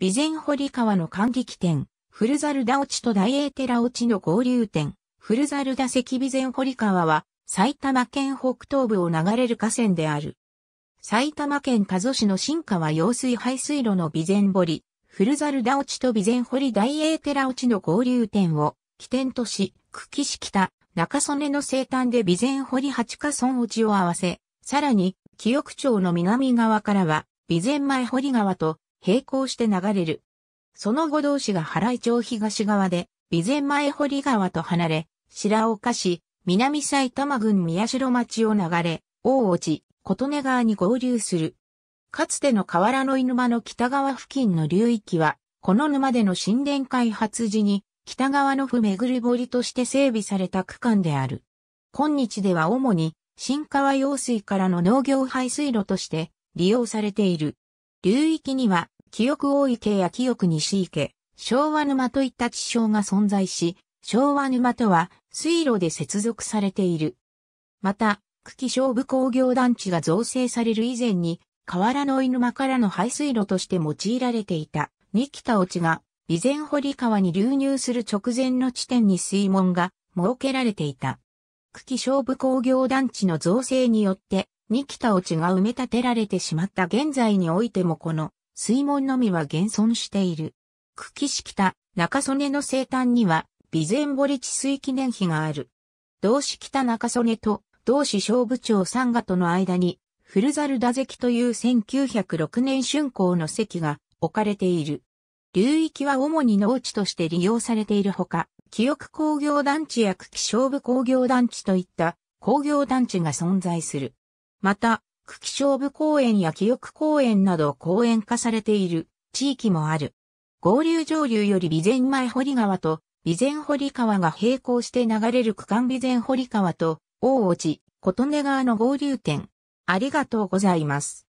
備前堀川の管理起点、古猿田落ちと大英寺落ちの合流点、古猿田関備前堀川は、埼玉県北東部を流れる河川である。埼玉県加須市の新川用水排水路の備前堀、古猿田落ちと備前堀大英寺落ちの合流点を、起点とし、久喜市北、中曽根の西端で備前堀八ヶ村落ちを合わせ、さらに、清区町の南側からは、備前前堀川と、並行して流れる。その後同士が原井町東側で、備前前堀川と離れ、白岡市、南埼玉郡宮代町を流れ、大落、琴音川に合流する。かつての河原の沼の北側付近の流域は、この沼での神殿開発時に、北側の府巡り堀として整備された区間である。今日では主に、新川用水からの農業排水路として利用されている。流域には清く大池や清く西池、昭和沼といった地称が存在し、昭和沼とは水路で接続されている。また、久喜勝負工業団地が造成される以前に、河原の犬間からの排水路として用いられていた、二北落ちが、備前堀川に流入する直前の地点に水門が設けられていた。久喜勝負工業団地の造成によって、二北落ちが埋め立てられてしまった現在においてもこの水門のみは現存している。久喜市北、中曽根の生誕には、備前堀治水記念碑がある。同市北中曽根と同市小部長三賀との間に、古猿打関という1906年春光の席が置かれている。流域は主に農地として利用されているほか、記憶工業団地や久喜小部工業団地といった工業団地が存在する。また、久喜勝負公園や記憶公園など公園化されている地域もある。合流上流より備前前堀川と備前堀川が並行して流れる区間備前堀川と大落、琴音川の合流点。ありがとうございます。